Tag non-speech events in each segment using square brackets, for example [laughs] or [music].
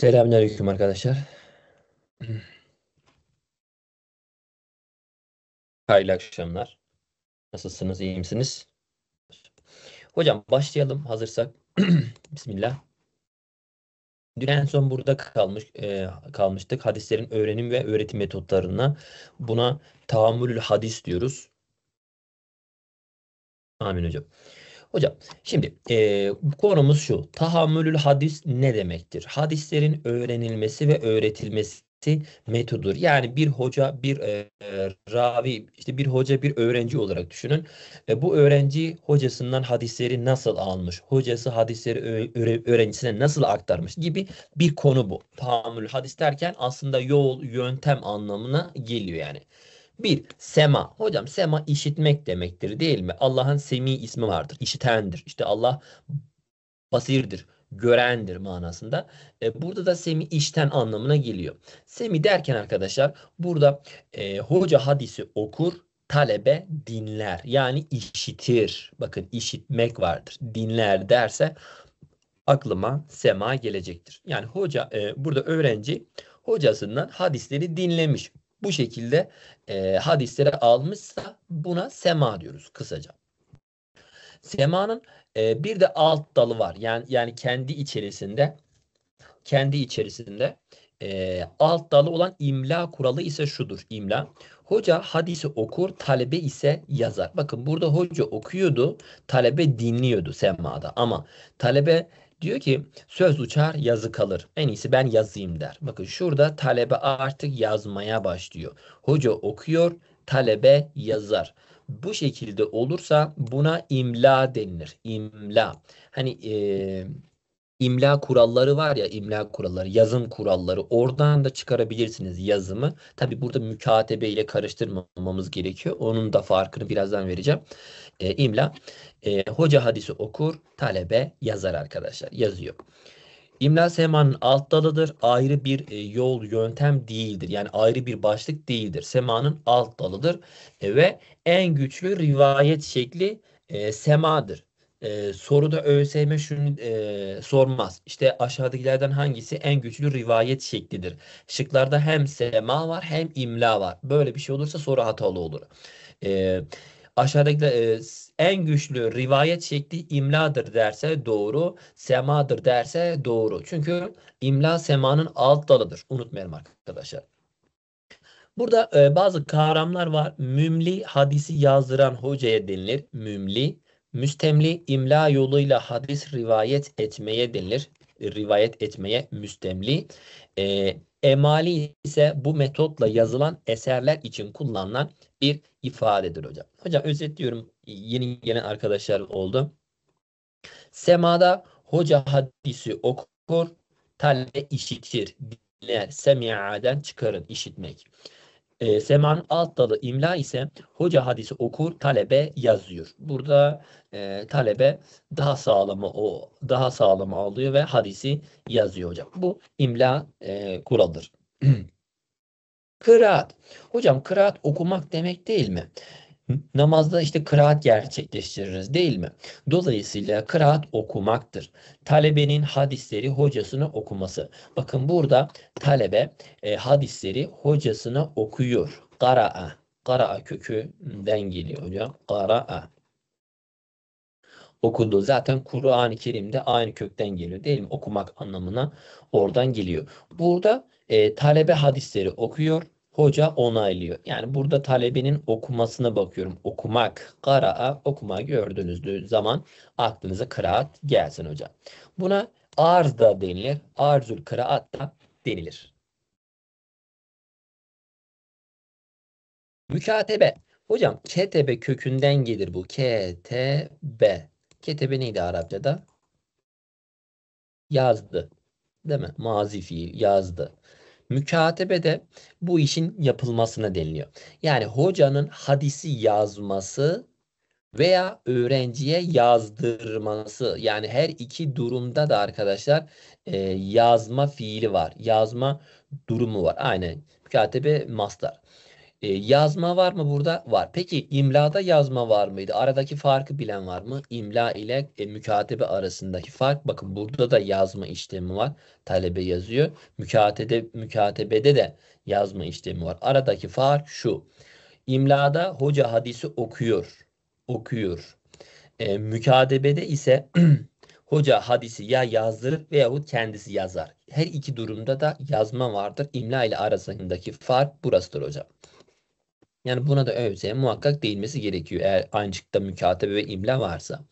Selamünaleyküm arkadaşlar. Hayırlı akşamlar. Nasılsınız, iyi misiniz? Hocam başlayalım hazırsak. [clears throat] Bismillah. Dün en son burada kalmış e, kalmıştık. Hadislerin öğrenim ve öğretim metotlarına buna tahammülül hadis diyoruz. Amin hocam. Hocam şimdi e, konumuz şu. Tahammülül hadis ne demektir? Hadislerin öğrenilmesi ve öğretilmesi metodur. Yani bir hoca bir e, ravi işte bir hoca bir öğrenci olarak düşünün. E, bu öğrenci hocasından hadisleri nasıl almış? Hocası hadisleri öğrencisine nasıl aktarmış gibi bir konu bu. Tahammül hadis derken aslında yol, yöntem anlamına geliyor yani. Bir, sema. Hocam sema işitmek demektir değil mi? Allah'ın semi ismi vardır. İşitendir. İşte Allah basirdir, görendir manasında. E, burada da semi işten anlamına geliyor. Semi derken arkadaşlar burada e, hoca hadisi okur, talebe dinler. Yani işitir. Bakın işitmek vardır. Dinler derse aklıma sema gelecektir. Yani hoca e, burada öğrenci hocasından hadisleri dinlemiş bu şekilde e, hadislere almışsa buna sema diyoruz kısaca. Sema'nın e, bir de alt dalı var. Yani yani kendi içerisinde kendi içerisinde e, alt dalı olan imla kuralı ise şudur imla. Hoca hadisi okur, talebe ise yazar. Bakın burada hoca okuyordu, talebe dinliyordu semada ama talebe Diyor ki söz uçar yazı kalır. En iyisi ben yazayım der. Bakın şurada talebe artık yazmaya başlıyor. Hoca okuyor, talebe yazar. Bu şekilde olursa buna imla denilir. İmla. Hani e, imla kuralları var ya imla kuralları, yazım kuralları. Oradan da çıkarabilirsiniz yazımı. Tabi burada mükatebe ile karıştırmamamız gerekiyor. Onun da farkını birazdan vereceğim e, imla. E, hoca hadisi okur, talebe yazar arkadaşlar. Yazıyor. İmla semanın alt dalıdır. Ayrı bir e, yol, yöntem değildir. Yani ayrı bir başlık değildir. Semanın alt dalıdır e, ve en güçlü rivayet şekli e, semadır. E, soruda ÖSYM şunu e, sormaz. İşte aşağıdakilerden hangisi en güçlü rivayet şeklidir? Şıklarda hem sema var hem imla var. Böyle bir şey olursa soru hatalı olur. E, aşağıdaki e, en güçlü rivayet şekli imladır derse doğru, semadır derse doğru. Çünkü imla semanın alt dalıdır. Unutmayalım arkadaşlar. Burada e, bazı kavramlar var. Mümli hadisi yazdıran hocaya denilir. Mümli, müstemli imla yoluyla hadis rivayet etmeye denilir. E, rivayet etmeye müstemli. E, Emali ise bu metotla yazılan eserler için kullanılan bir ifadedir hocam. Hocam özetliyorum yeni gelen arkadaşlar oldu. Semada hoca hadisi okur, talebe işitir, dinler. Semi'aden çıkarın, işitmek. E, semanın alt dalı imla ise hoca hadisi okur, talebe yazıyor. Burada e, talebe daha sağlamı o daha sağlamı alıyor ve hadisi yazıyor hocam. Bu imla e, kuralıdır. [clears throat] kıraat. Hocam kıraat okumak demek değil mi? Namazda işte kıraat gerçekleştiririz değil mi? Dolayısıyla kıraat okumaktır. Talebenin hadisleri hocasını okuması. Bakın burada talebe e, hadisleri hocasına okuyor. Kara'a. Kara'a kökünden geliyor hocam. Kara'a okudu. Zaten Kur'an-ı Kerim'de aynı kökten geliyor değil mi? Okumak anlamına oradan geliyor. Burada e, talebe hadisleri okuyor hoca onaylıyor. Yani burada talebinin okumasına bakıyorum. Okumak, kara'a, okuma gördüğünüz zaman aklınıza kıraat gelsin hocam. Buna arz da denilir. Arzul kıraat da denilir. Mükatebe. Hocam ketebe kökünden gelir bu. Ketebe. Ketebe neydi Arapçada? Yazdı. Değil mi? Mazi fiil yazdı. Mükatebede bu işin yapılmasına deniliyor. Yani hocanın hadisi yazması veya öğrenciye yazdırması yani her iki durumda da arkadaşlar e, yazma fiili var. Yazma durumu var. Aynen. Mükatebe mastar. E, yazma var mı burada? Var. Peki imlada yazma var mıydı? Aradaki farkı bilen var mı? İmla ile e, mükatebe arasındaki fark. Bakın burada da yazma işlemi var. Talebe yazıyor. Mükatede, mükatebede de yazma işlemi var. Aradaki fark şu. İmlada hoca hadisi okuyor. Okuyor. E, mükatebede ise [clears throat] hoca hadisi ya yazdırır veyahut kendisi yazar. Her iki durumda da yazma vardır. İmla ile arasındaki fark burasıdır hocam. Yani buna da ÖVS muhakkak değilmesi gerekiyor eğer aynıcıkta mükatebe ve imla varsa.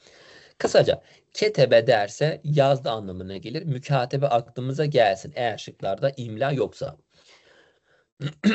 Kısaca ketebe derse yazdı anlamına gelir. Mükatebe aklımıza gelsin eğer şıklarda imla yoksa. [clears throat]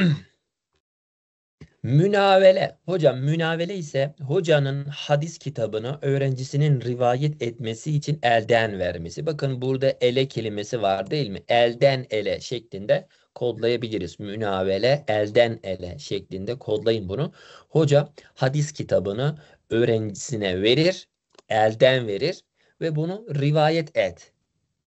Münavele. Hocam münavele ise hocanın hadis kitabını öğrencisinin rivayet etmesi için elden vermesi. Bakın burada ele kelimesi var değil mi? Elden ele şeklinde kodlayabiliriz. Münavele elden ele şeklinde kodlayın bunu. Hoca hadis kitabını öğrencisine verir, elden verir ve bunu rivayet et.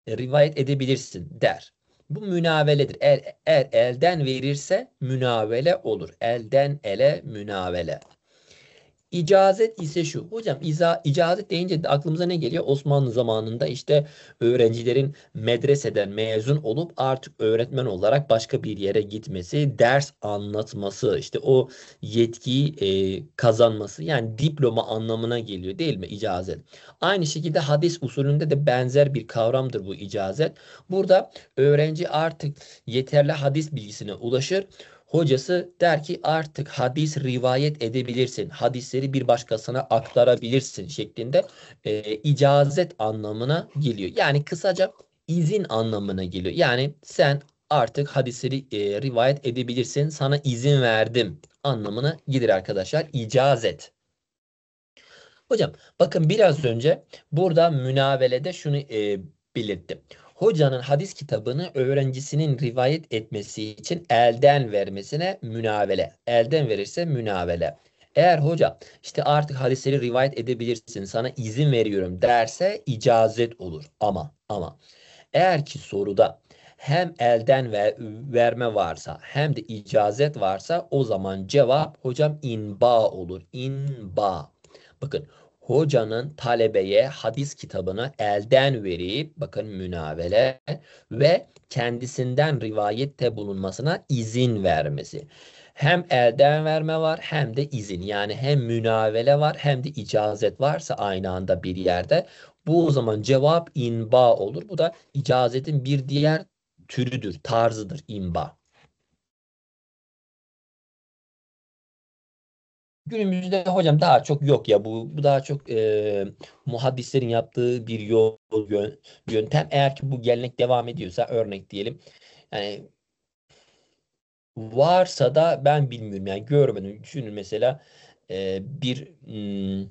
Rivayet edebilirsin der. Bu münaveledir. Eğer, el elden verirse münavele olur. Elden ele münavele. İcazet ise şu. Hocam iza, icazet deyince de aklımıza ne geliyor? Osmanlı zamanında işte öğrencilerin medreseden mezun olup artık öğretmen olarak başka bir yere gitmesi, ders anlatması, işte o yetkiyi e, kazanması yani diploma anlamına geliyor değil mi icazet? Aynı şekilde hadis usulünde de benzer bir kavramdır bu icazet. Burada öğrenci artık yeterli hadis bilgisine ulaşır Hocası der ki artık hadis rivayet edebilirsin. Hadisleri bir başkasına aktarabilirsin şeklinde e, icazet anlamına geliyor. Yani kısaca izin anlamına geliyor. Yani sen artık hadisleri e, rivayet edebilirsin. Sana izin verdim anlamına gelir arkadaşlar. İcazet. Hocam bakın biraz önce burada münavelede şunu e, belirttim hocanın hadis kitabını öğrencisinin rivayet etmesi için elden vermesine münavele. Elden verirse münavele. Eğer hoca işte artık hadisleri rivayet edebilirsin sana izin veriyorum derse icazet olur. Ama ama eğer ki soruda hem elden ve verme varsa hem de icazet varsa o zaman cevap hocam inba olur. İnba. Bakın hocanın talebeye hadis kitabını elden verip bakın münavele ve kendisinden rivayette bulunmasına izin vermesi. Hem elden verme var hem de izin yani hem münavele var hem de icazet varsa aynı anda bir yerde bu o zaman cevap inba olur. Bu da icazetin bir diğer türüdür, tarzıdır imba. Günümüzde hocam daha çok yok ya bu, bu daha çok e, muhaddislerin yaptığı bir yol yöntem. Eğer ki bu gelenek devam ediyorsa örnek diyelim yani varsa da ben bilmiyorum yani görmedim. Düşünün mesela e, bir m, hmm,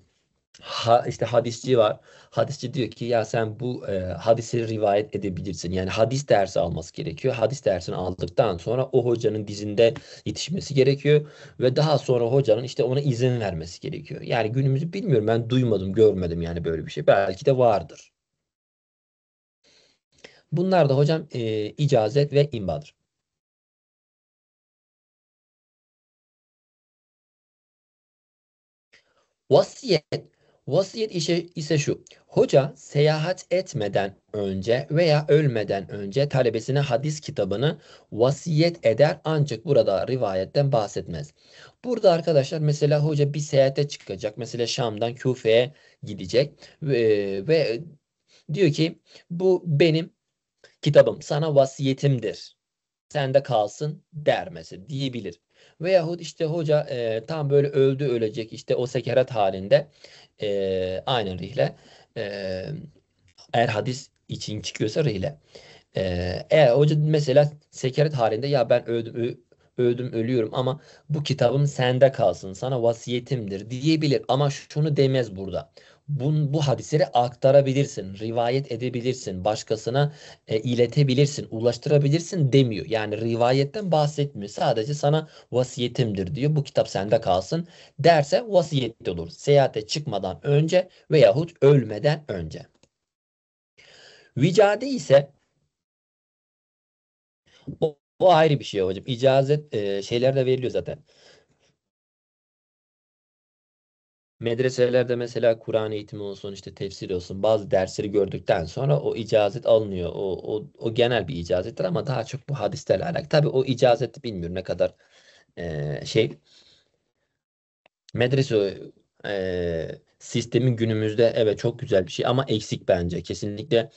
ha, işte hadisçi var. Hadisçi diyor ki ya sen bu e, hadisi rivayet edebilirsin. Yani hadis dersi alması gerekiyor. Hadis dersini aldıktan sonra o hocanın dizinde yetişmesi gerekiyor ve daha sonra hocanın işte ona izin vermesi gerekiyor. Yani günümüzü bilmiyorum ben duymadım, görmedim yani böyle bir şey. Belki de vardır. Bunlar da hocam e, icazet ve imbadır. Vasiyet Vasiyet işe ise şu. Hoca seyahat etmeden önce veya ölmeden önce talebesine hadis kitabını vasiyet eder ancak burada rivayetten bahsetmez. Burada arkadaşlar mesela hoca bir seyahate çıkacak. Mesela Şam'dan Küfe'ye gidecek ve, ve diyor ki bu benim kitabım sana vasiyetimdir. sen de kalsın dermesi diyebilir. Veyahut işte hoca e, tam böyle öldü ölecek işte o sekerat halinde e, aynen rihle e, eğer hadis için çıkıyorsa rihle. E, eğer hoca mesela sekerat halinde ya ben öldüm öldüm ölüyorum ama bu kitabım sende kalsın sana vasiyetimdir diyebilir ama şunu demez burada bu, bu hadisleri aktarabilirsin, rivayet edebilirsin, başkasına e, iletebilirsin, ulaştırabilirsin demiyor. Yani rivayetten bahsetmiyor. Sadece sana vasiyetimdir diyor. Bu kitap sende kalsın derse vasiyet olur. Seyahate çıkmadan önce veyahut ölmeden önce. Vicade ise bu o ayrı bir şey hocam. İcazet e, şeyler de veriliyor zaten. Medreselerde mesela Kur'an eğitimi olsun, işte tefsir olsun bazı dersleri gördükten sonra o icazet alınıyor. O, o, o genel bir icazettir ama daha çok bu hadislerle alakalı. Tabii o icazeti bilmiyorum ne kadar e, şey. Medrese e, sistemi günümüzde evet çok güzel bir şey ama eksik bence. Kesinlikle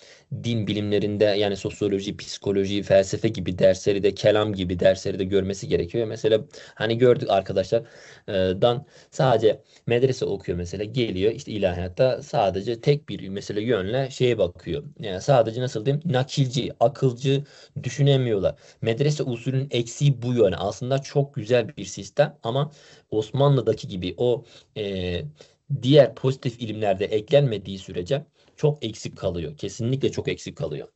din bilimlerinde yani sosyoloji, psikoloji, felsefe gibi dersleri de kelam gibi dersleri de görmesi gerekiyor. Mesela hani gördük arkadaşlar dan sadece medrese okuyor mesela geliyor işte ilahiyatta sadece tek bir mesela yönle şeye bakıyor. Yani sadece nasıl diyeyim nakilci, akılcı düşünemiyorlar. Medrese usulünün eksiği bu yönü. Aslında çok güzel bir sistem ama Osmanlı'daki gibi o e, diğer pozitif ilimlerde eklenmediği sürece çok eksik kalıyor. Kesinlikle çok eksik kalıyor.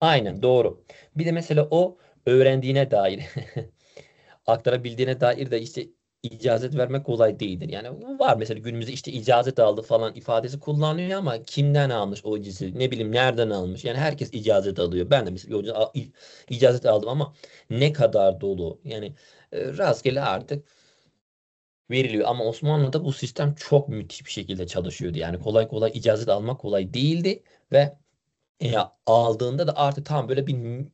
Aynen doğru. Bir de mesela o öğrendiğine dair [laughs] aktarabildiğine dair de işte icazet vermek kolay değildir. Yani var mesela günümüzde işte icazet aldı falan ifadesi kullanılıyor ama kimden almış o icazi ne bileyim nereden almış. Yani herkes icazet alıyor. Ben de mesela icazet aldım ama ne kadar dolu yani e, rastgele artık veriliyor. Ama Osmanlı'da bu sistem çok müthiş bir şekilde çalışıyordu. Yani kolay kolay icazet almak kolay değildi ve e, aldığında da artık tam böyle bir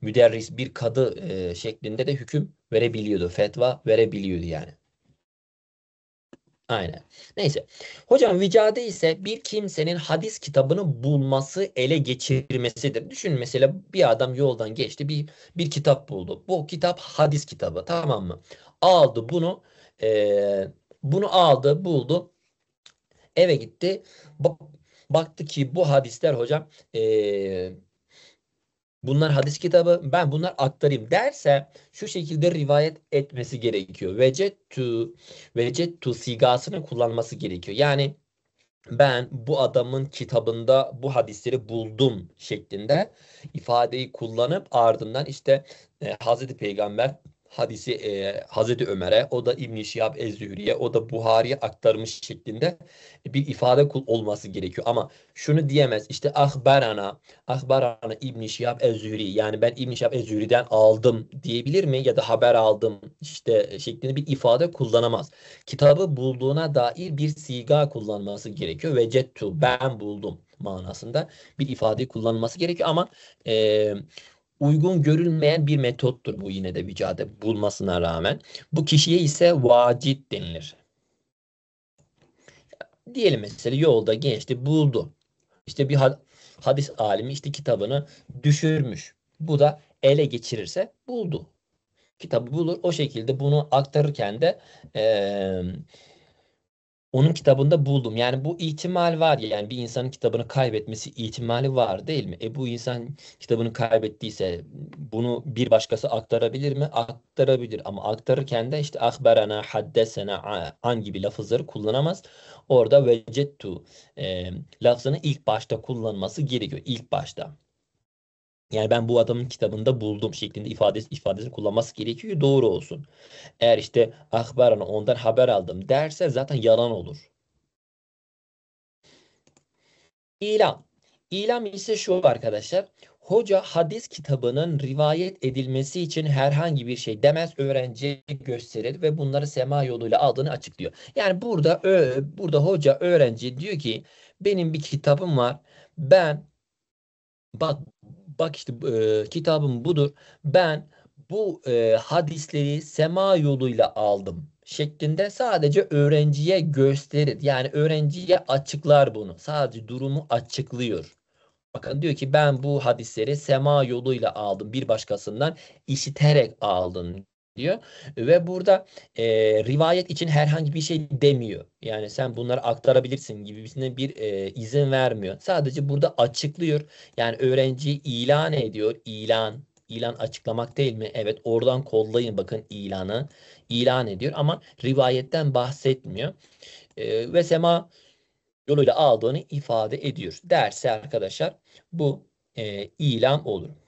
müderris bir kadı e, şeklinde de hüküm verebiliyordu. Fetva verebiliyordu yani. Aynen. Neyse. Hocam vicade ise bir kimsenin hadis kitabını bulması, ele geçirmesidir. Düşün mesela bir adam yoldan geçti bir bir kitap buldu. Bu kitap hadis kitabı tamam mı? Aldı bunu e, bunu aldı, buldu. Eve gitti. Ba baktı ki bu hadisler hocam e, bunlar hadis kitabı ben bunlar aktarayım derse şu şekilde rivayet etmesi gerekiyor. Vecettu vecettu sigasını kullanması gerekiyor. Yani ben bu adamın kitabında bu hadisleri buldum şeklinde ifadeyi kullanıp ardından işte e, Hazreti Peygamber hadisi e, Hazreti Ömer'e, o da İbn-i Şihab Ezzühri'ye, o da Buhari'ye aktarmış şeklinde bir ifade kul olması gerekiyor. Ama şunu diyemez işte ahbarana, ahbarana İbn-i Şihab Ezzühri yani ben İbn-i Şihab Ezzühri'den aldım diyebilir mi? Ya da haber aldım işte şeklinde bir ifade kullanamaz. Kitabı bulduğuna dair bir siga kullanması gerekiyor. Ve cettu ben buldum manasında bir ifade kullanması gerekiyor ama e, uygun görülmeyen bir metottur bu yine de vücada bulmasına rağmen. Bu kişiye ise vacit denilir. Diyelim mesela yolda gençti buldu. İşte bir hadis alimi işte kitabını düşürmüş. Bu da ele geçirirse buldu. Kitabı bulur. O şekilde bunu aktarırken de e, onun kitabında buldum. Yani bu ihtimal var ya, yani bir insanın kitabını kaybetmesi ihtimali var değil mi? E bu insan kitabını kaybettiyse bunu bir başkası aktarabilir mi? Aktarabilir ama aktarırken de işte ahberana, haddesena an gibi lafızları kullanamaz. Orada vecettu e, lafzını ilk başta kullanması gerekiyor ilk başta. Yani ben bu adamın kitabında buldum şeklinde ifadesi, ifadesini kullanması gerekiyor. Doğru olsun. Eğer işte ahbarana ondan haber aldım derse zaten yalan olur. İlam. İlam ise şu arkadaşlar. Hoca hadis kitabının rivayet edilmesi için herhangi bir şey demez öğrenci gösterir ve bunları sema yoluyla aldığını açıklıyor. Yani burada burada hoca öğrenci diyor ki benim bir kitabım var. Ben bak Bak işte e, kitabım budur. Ben bu e, hadisleri sema yoluyla aldım şeklinde sadece öğrenciye gösterir. Yani öğrenciye açıklar bunu. Sadece durumu açıklıyor. Bakın diyor ki ben bu hadisleri sema yoluyla aldım. Bir başkasından işiterek aldım diyor. Ve burada e, rivayet için herhangi bir şey demiyor. Yani sen bunları aktarabilirsin gibisine bir e, izin vermiyor. Sadece burada açıklıyor. Yani öğrenciyi ilan ediyor. İlan ilan açıklamak değil mi? Evet oradan kollayın bakın ilanı. ilan ediyor ama rivayetten bahsetmiyor. E, ve sema yoluyla aldığını ifade ediyor. Derse arkadaşlar bu e, ilan olur.